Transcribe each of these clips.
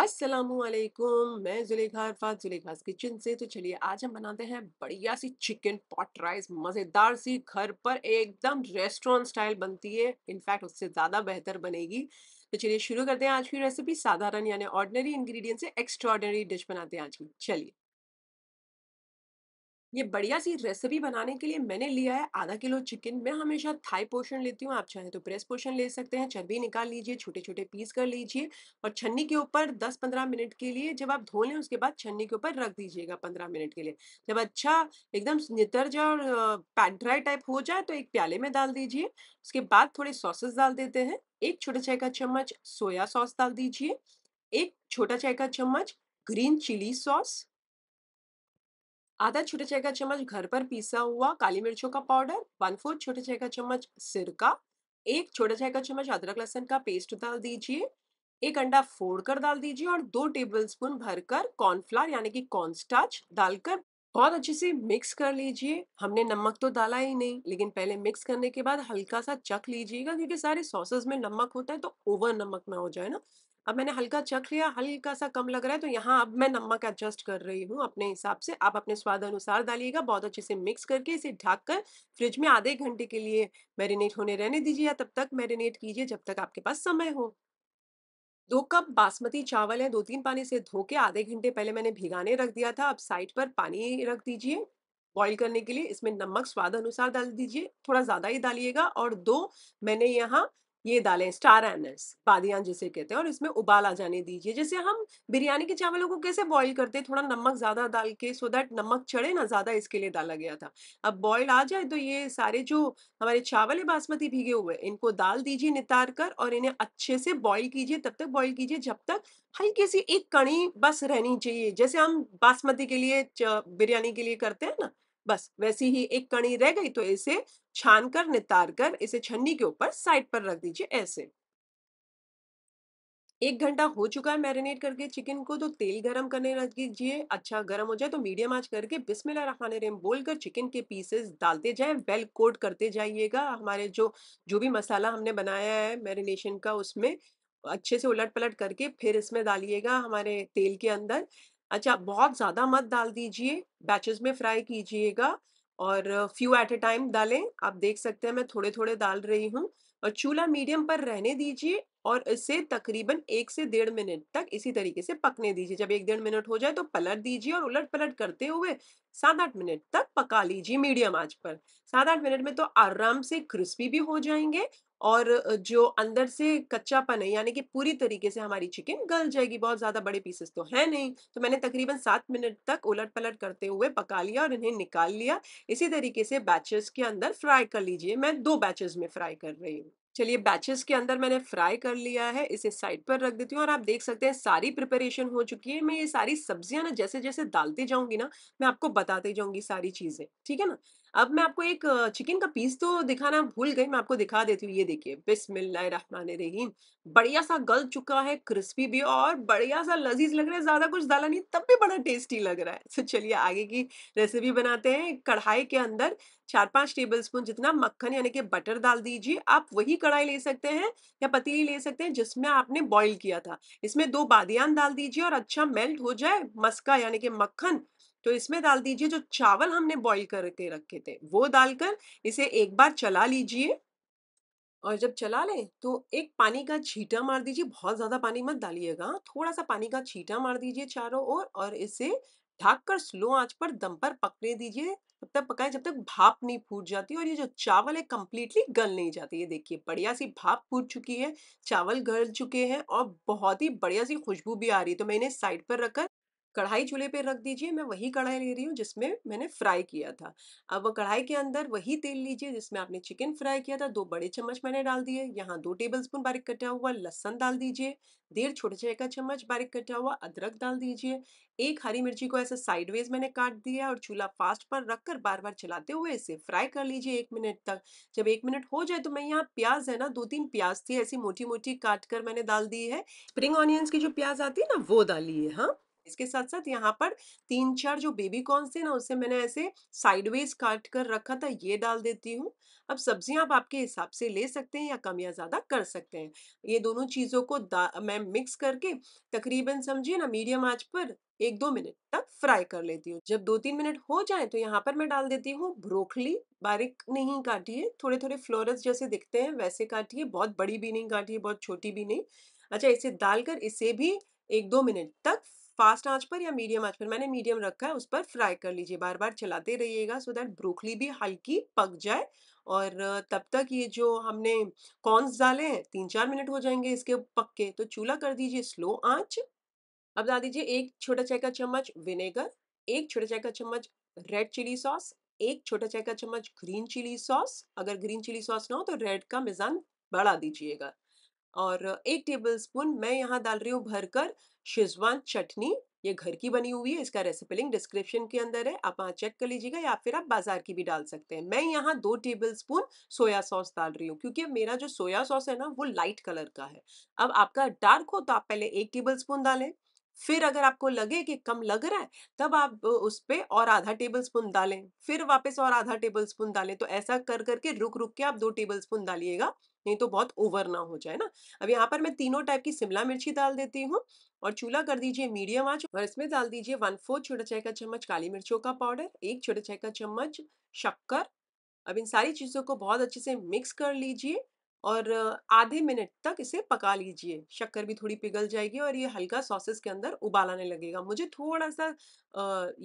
असलकुम मैं जुलेखा अरफा जुलेखा किचन से तो चलिए आज हम बनाते हैं बढ़िया सी चिकन पॉट राइस मज़ेदार सी घर पर एकदम रेस्टोरेंट स्टाइल बनती है इनफैक्ट उससे ज़्यादा बेहतर बनेगी तो चलिए शुरू करते हैं आज की रेसिपी साधारण यानी ऑर्डनरी इंग्रेडिएंट से एक्स्ट्रा डिश बनाते हैं आज की चलिए ये बढ़िया सी रेसिपी बनाने के लिए मैंने लिया है आधा किलो चिकन मैं हमेशा थाई पोर्शन लेती हूँ आप चाहें तो प्रेस पोर्शन ले सकते हैं चर्बी निकाल लीजिए छोटे छोटे पीस कर लीजिए और छन्नी के ऊपर 10-15 मिनट के लिए जब आप धो लें उसके बाद छन्नी के ऊपर रख दीजिएगा 15 मिनट के लिए जब अच्छा एकदम नितर जाए और पैड्राई टाइप हो जाए तो एक प्याले में डाल दीजिए उसके बाद थोड़े सॉसेस डाल देते हैं एक छोटा चाय का चम्मच सोया सॉस डाल दीजिए एक छोटा चाय का चम्मच ग्रीन चिली सॉस आधा छोटे चाय का चम्मच घर पर पीसा हुआ काली मिर्चों का पाउडर वन फोर्थ छोटे चाय का चम्मच सिरका एक छोटा चाय का चम्मच अदरक लहसन का पेस्ट डाल दीजिए एक अंडा फोड़ कर डाल दीजिए और दो टेबलस्पून भरकर कॉर्नफ्लावर यानी कि कॉर्नस्टार्च डालकर बहुत अच्छे से मिक्स कर लीजिए हमने नमक तो डाला ही नहीं लेकिन पहले मिक्स करने के बाद हल्का सा चख लीजिएगा क्योंकि सारे सॉसेस में नमक होता है तो ओवर नमक ना हो जाए ना अब मैंने हल्का चख लिया हल्का सा कम लग रहा है तो यहाँ अब मैं नमक एडजस्ट कर रही हूँ अपने हिसाब से आप अपने स्वाद अनुसार डालिएगा बहुत अच्छे से मिक्स करके इसे ढक कर फ्रिज में आधे घंटे के लिए मैरिनेट होने रहने दीजिए या तब तक मैरिनेट कीजिए जब तक आपके पास समय हो दो कप बासमती चावल है दो तीन पानी से धो के आधे घंटे पहले मैंने भिगाने रख दिया था अब साइड पर पानी रख दीजिए बॉईल करने के लिए इसमें नमक स्वाद अनुसार डाल दीजिए थोड़ा ज़्यादा ही डालिएगा और दो मैंने यहाँ ये डालें स्टार एनर्स पादियाँ जिसे कहते हैं और इसमें उबाल आ जाने दीजिए जैसे हम बिरयानी के चावलों को कैसे बॉईल करते हैं थोड़ा नमक ज़्यादा डाल के सो दैट नमक चढ़े ना ज़्यादा इसके लिए डाला गया था अब बॉईल आ जाए तो ये सारे जो हमारे चावल है बासमती भीगे हुए इनको डाल दीजिए नितार कर और इन्हें अच्छे से बॉइल कीजिए तब तक बॉइल कीजिए जब तक हल्की सी एक कणी बस रहनी चाहिए जैसे हम बासमती के लिए बिरयानी के लिए करते हैं ना बस वैसी ही एक कणी रह गई तो इसे छान कर नितार कर इसे छन्नी के ऊपर साइड पर रख दीजिए ऐसे एक घंटा हो चुका है मैरिनेट करके चिकन को तो तेल गरम करने रख दीजिए अच्छा गरम हो जाए तो मीडियम आंच करके बिस्मिल्लाह रहमान रहीम बोलकर चिकन के पीसेस डालते जाए वेल कोट करते जाइएगा हमारे जो जो भी मसाला हमने बनाया है मैरिनेशन का उसमें अच्छे से उलट पलट करके फिर इसमें डालिएगा हमारे तेल के अंदर अच्छा बहुत ज़्यादा मत डाल दीजिए बैचेस में फ्राई कीजिएगा और फ्यू एट ए टाइम डालें आप देख सकते हैं मैं थोड़े थोड़े डाल रही हूँ और चूल्हा मीडियम पर रहने दीजिए और इसे तकरीबन एक से डेढ़ मिनट तक इसी तरीके से पकने दीजिए जब एक डेढ़ मिनट हो जाए तो पलट दीजिए और उलट पलट करते हुए सात आठ मिनट तक पका लीजिए मीडियम आंच पर सात आठ मिनट में तो आराम से क्रिस्पी भी हो जाएंगे और जो अंदर से कच्चापन है यानी कि पूरी तरीके से हमारी चिकन गल जाएगी बहुत ज़्यादा बड़े पीसेस तो है नहीं तो मैंने तकरीबन सात मिनट तक उलट पलट करते हुए पका लिया और इन्हें निकाल लिया इसी तरीके से बैचेस के अंदर फ्राई कर लीजिए मैं दो बैचेस में फ्राई कर रही हूँ चलिए बैचेस के अंदर मैंने फ्राई कर लिया है इसे साइड पर रख देती हूँ और आप देख सकते हैं सारी प्रिपरेशन हो चुकी है मैं ये सारी सब्जियां ना जैसे जैसे डालती जाऊंगी ना मैं आपको बताती जाऊंगी सारी चीज़ें ठीक है ना अब मैं आपको एक चिकन का पीस तो दिखाना भूल गई मैं आपको दिखा देती हूँ ये देखिए रहीम बढ़िया सा गल चुका है क्रिस्पी भी और बढ़िया सा लजीज लग रहा है ज़्यादा कुछ डाला नहीं तब भी बड़ा टेस्टी लग रहा है तो चलिए आगे की रेसिपी बनाते हैं कढ़ाई के अंदर चार पांच टेबल स्पून जितना मक्खन यानी कि बटर डाल दीजिए आप वही कढ़ाई ले सकते हैं या पतीली ले सकते हैं जिसमें आपने बॉइल किया था इसमें दो बादियान डाल दीजिए और अच्छा मेल्ट हो जाए मस्का यानी कि मक्खन तो इसमें डाल दीजिए जो चावल हमने बॉईल करके रखे थे वो डालकर इसे एक बार चला लीजिए और जब चला लें तो एक पानी का छीटा मार दीजिए बहुत ज़्यादा पानी मत डालिएगा थोड़ा सा पानी का छीटा मार दीजिए चारों ओर और इसे ढक कर स्लो आंच पर दम पर पकने दीजिए तब तक पकाएं जब तक भाप नहीं फूट जाती और ये जो चावल है कम्प्लीटली गल नहीं जाती ये देखिए बढ़िया सी भाप फूट चुकी है चावल गल चुके हैं और बहुत ही बढ़िया सी खुशबू भी आ रही है तो मैं इन्हें साइड पर रखकर कढ़ाई चूल्हे पे रख दीजिए मैं वही कढ़ाई ले रही हूँ जिसमें मैंने फ्राई किया था अब वह कढ़ाई के अंदर वही तेल लीजिए जिसमें आपने चिकन फ्राई किया था दो बड़े चम्मच मैंने डाल दिए यहाँ दो टेबल स्पून बारीक कटा हुआ लहसन डाल दीजिए डेढ़ छोटे चाय का चम्मच बारीक कटा हुआ अदरक डाल दीजिए एक हरी मिर्ची को ऐसे साइडवेज मैंने काट दिया और चूल्हा फास्ट पर रखकर बार बार चलाते हुए इसे फ्राई कर लीजिए एक मिनट तक जब एक मिनट हो जाए तो मैं यहाँ प्याज है ना दो तीन प्याज थी ऐसी मोटी मोटी काट कर मैंने डाल दी है स्प्रिंग ऑनियंस की जो प्याज आती है ना वो डाली है हाँ इसके साथ साथ यहाँ पर तीन चार जो बेबी कॉर्न थे ना उसे मैंने ऐसे साइडवेज काट कर रखा था ये डाल देती हूँ अब सब्जियां आप आपके हिसाब से ले सकते हैं या कम या ज़्यादा कर सकते हैं ये दोनों चीज़ों को मैं मिक्स करके तकरीबन समझिए ना मीडियम आंच पर एक दो मिनट तक फ्राई कर लेती हूँ जब दो तीन मिनट हो जाए तो यहाँ पर मैं डाल देती हूँ ब्रोकली बारीक नहीं काटी है थोड़े थोड़े फ्लोरस जैसे दिखते हैं वैसे काटिए बहुत बड़ी भी नहीं काटिए बहुत छोटी भी नहीं अच्छा इसे डालकर इसे भी एक दो मिनट तक फास्ट आंच पर या मीडियम आंच पर मैंने मीडियम रखा है उस पर फ्राई कर लीजिए बार बार चलाते रहिएगा सो दैट ब्रोकली भी हल्की पक जाए और तब तक ये जो हमने कॉर्नस डाले हैं तीन चार मिनट हो जाएंगे इसके पक के तो चूल्हा कर दीजिए स्लो आंच अब डाल दीजिए एक छोटा चाय का चम्मच विनेगर एक छोटा चाय का चम्मच रेड चिली सॉस एक छोटा चाय का चम्मच ग्रीन चिली सॉस अगर ग्रीन चिली सॉस ना हो तो रेड का मिजान बढ़ा दीजिएगा और एक टेबल स्पून मैं यहाँ डाल रही हूँ भरकर शेजवान चटनी ये घर की बनी हुई है इसका रेसिपी लिंक डिस्क्रिप्शन के अंदर है आप वहाँ चेक कर लीजिएगा या फिर आप बाजार की भी डाल सकते हैं मैं यहाँ दो टेबल स्पून सोया सॉस डाल रही हूँ क्योंकि मेरा जो सोया सॉस है ना वो लाइट कलर का है अब आपका डार्क हो तो आप पहले एक टेबल स्पून डालें फिर अगर आपको लगे कि कम लग रहा है तब आप उस पर और आधा टेबल स्पून डालें फिर वापस और आधा टेबल स्पून डालें तो ऐसा कर करके रुक रुक के आप दो टेबल स्पून डालिएगा नहीं तो बहुत ओवर ना हो जाए ना अब यहाँ पर मैं तीनों टाइप की शिमला मिर्ची डाल देती हूँ और चूल्हा कर दीजिए मीडियम आंच और इसमें डाल दीजिए वन फोर्थ छोटा चाय का चम्मच काली मिर्चों का पाउडर एक छोटा चाय का चम्मच शक्कर अब इन सारी चीज़ों को बहुत अच्छे से मिक्स कर लीजिए और आधे मिनट तक इसे पका लीजिए शक्कर भी थोड़ी पिघल जाएगी और ये हल्का सॉसेस के अंदर उबालाने लगेगा मुझे थोड़ा सा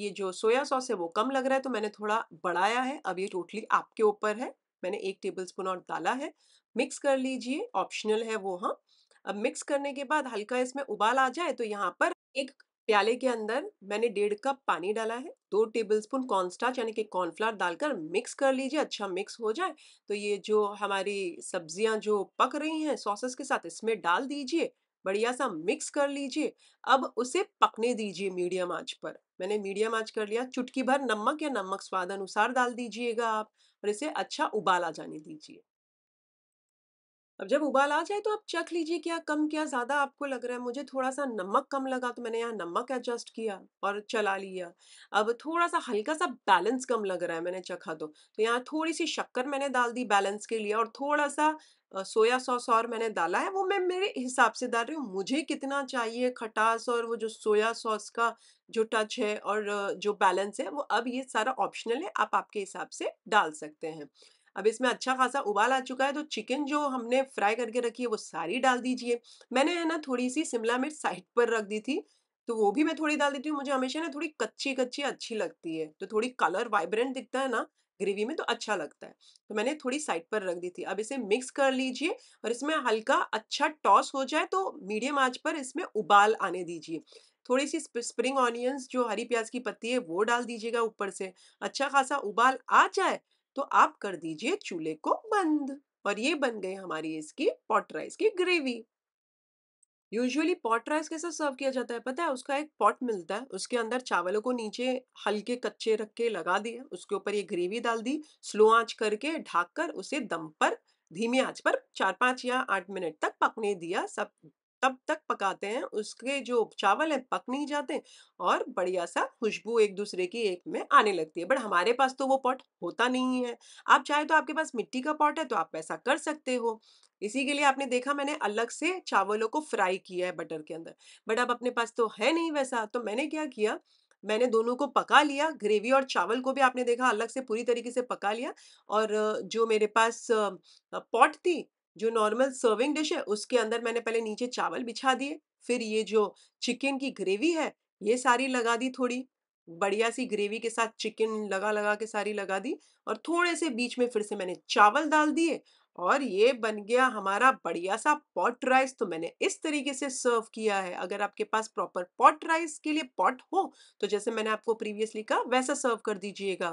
ये जो सोया सॉस है वो कम लग रहा है तो मैंने थोड़ा बढ़ाया है अब ये टोटली आपके ऊपर है मैंने एक टेबल स्पून और डाला है मिक्स कर लीजिए ऑप्शनल है वो हाँ अब मिक्स करने के बाद हल्का इसमें उबाल आ जाए तो यहाँ पर एक प्याले के अंदर मैंने डेढ़ कप पानी डाला है दो टेबलस्पून कॉर्नस्टार्च यानी कि कॉर्नफ्लावर डालकर मिक्स कर लीजिए अच्छा मिक्स हो जाए तो ये जो हमारी सब्जियां जो पक रही हैं सॉसेस के साथ इसमें डाल दीजिए बढ़िया सा मिक्स कर लीजिए अब उसे पकने दीजिए मीडियम आंच पर मैंने मीडियम आंच कर लिया चुटकी भर नमक या नमक स्वाद अनुसार डाल दीजिएगा आप और इसे अच्छा उबाला जाने दीजिए अब जब उबाल आ जाए तो आप चख लीजिए क्या कम क्या ज़्यादा आपको लग रहा है मुझे थोड़ा सा नमक कम लगा तो मैंने यहाँ नमक एडजस्ट किया और चला लिया अब थोड़ा सा हल्का सा बैलेंस कम लग रहा है मैंने चखा तो, तो यहाँ थोड़ी सी शक्कर मैंने डाल दी बैलेंस के लिए और थोड़ा सा सोया सॉस और मैंने डाला है वो मैं मेरे हिसाब से डाल रही हूँ मुझे कितना चाहिए खटास और वो जो सोया सॉस का जो टच है और जो बैलेंस है वो अब ये सारा ऑप्शनल है आप आपके हिसाब से डाल सकते हैं अब इसमें अच्छा खासा उबाल आ चुका है तो चिकन जो हमने फ्राई करके रखी है वो सारी डाल दीजिए मैंने है ना थोड़ी सी शिमला मिर्च साइड पर रख दी थी तो वो भी मैं थोड़ी डाल देती हूँ मुझे हमेशा ना थोड़ी कच्ची कच्ची अच्छी लगती है तो थोड़ी कलर वाइब्रेंट दिखता है ना ग्रेवी में तो अच्छा लगता है तो मैंने थोड़ी साइड पर रख दी थी अब इसे मिक्स कर लीजिए और इसमें हल्का अच्छा टॉस हो जाए तो मीडियम आंच पर इसमें उबाल आने दीजिए थोड़ी सी स्प्रिंग ऑनियंस जो हरी प्याज की पत्ती है वो डाल दीजिएगा ऊपर से अच्छा खासा उबाल आ जाए तो आप कर दीजिए चूल्हे को बंद और ये बन गई हमारी इसकी पॉट राइस की ग्रेवी यूजुअली पॉट राइस कैसे सर्व किया जाता है पता है उसका एक पॉट मिलता है उसके अंदर चावलों को नीचे हल्के कच्चे रख के लगा दिए उसके ऊपर ये ग्रेवी डाल दी स्लो आंच करके ढाक कर उसे दम पर धीमी आंच पर चार पांच या आठ मिनट तक पकने दिया सब तब तक पकाते हैं उसके जो चावल हैं पक नहीं जाते और बढ़िया सा खुशबू एक दूसरे की एक में आने लगती है बट हमारे पास तो वो पॉट होता नहीं है आप चाहे तो आपके पास मिट्टी का पॉट है तो आप ऐसा कर सकते हो इसी के लिए आपने देखा मैंने अलग से चावलों को फ्राई किया है बटर के अंदर बट अब अपने पास तो है नहीं वैसा तो मैंने क्या किया मैंने दोनों को पका लिया ग्रेवी और चावल को भी आपने देखा अलग से पूरी तरीके से पका लिया और जो मेरे पास पॉट थी जो नॉर्मल सर्विंग डिश है उसके अंदर मैंने पहले नीचे चावल बिछा दिए फिर ये जो चिकन की ग्रेवी है ये सारी लगा दी थोड़ी बढ़िया सी ग्रेवी के साथ चिकन लगा लगा के सारी लगा दी और थोड़े से बीच में फिर से मैंने चावल डाल दिए और ये बन गया हमारा बढ़िया सा पॉट राइस तो मैंने इस तरीके से सर्व किया है अगर आपके पास प्रॉपर पॉट राइस के लिए पॉट हो तो जैसे मैंने आपको प्रीवियसली कहा वैसा सर्व कर दीजिएगा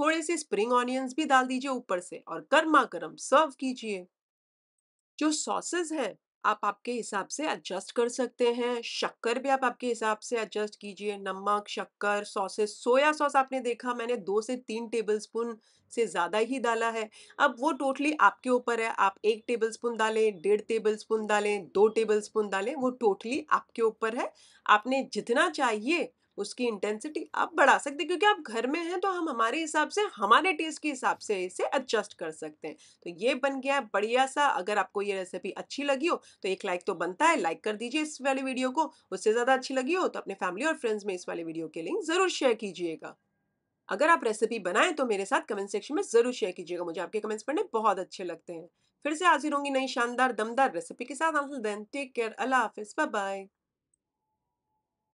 थोड़े से स्प्रिंग ऑनियंस भी डाल दीजिए ऊपर से और गर्मा गर्म सर्व कीजिए जो सॉसेस है आप आपके हिसाब से एडजस्ट कर सकते हैं शक्कर भी आप आपके हिसाब से एडजस्ट कीजिए नमक शक्कर सॉसेस सोया सॉस आपने देखा मैंने दो से तीन टेबलस्पून से ज़्यादा ही डाला है अब वो टोटली आपके ऊपर है आप एक टेबलस्पून डालें डेढ़ टेबलस्पून डालें दो टेबलस्पून डालें वो टोटली आपके ऊपर है आपने जितना चाहिए उसकी इंटेंसिटी आप बढ़ा सकते हैं क्योंकि आप घर में हैं तो हम हमारे हिसाब से हमारे टेस्ट के हिसाब से इसे एडजस्ट कर सकते हैं तो ये बन गया है बढ़िया सा अगर आपको ये रेसिपी अच्छी लगी हो तो एक लाइक तो बनता है लाइक कर दीजिए इस वाली वीडियो को उससे ज़्यादा अच्छी लगी हो तो अपने फैमिली और फ्रेंड्स में इस वाली वीडियो के लिंक ज़रूर शेयर कीजिएगा अगर आप रेसिपी बनाएं तो मेरे साथ कमेंट सेक्शन में ज़रूर शेयर कीजिएगा मुझे आपके कमेंट्स पढ़ने बहुत अच्छे लगते हैं फिर से हाजिर होंगी नई शानदार दमदार रेसिपी के साथ टेक केयर अल्लाह हाफिज़ बाय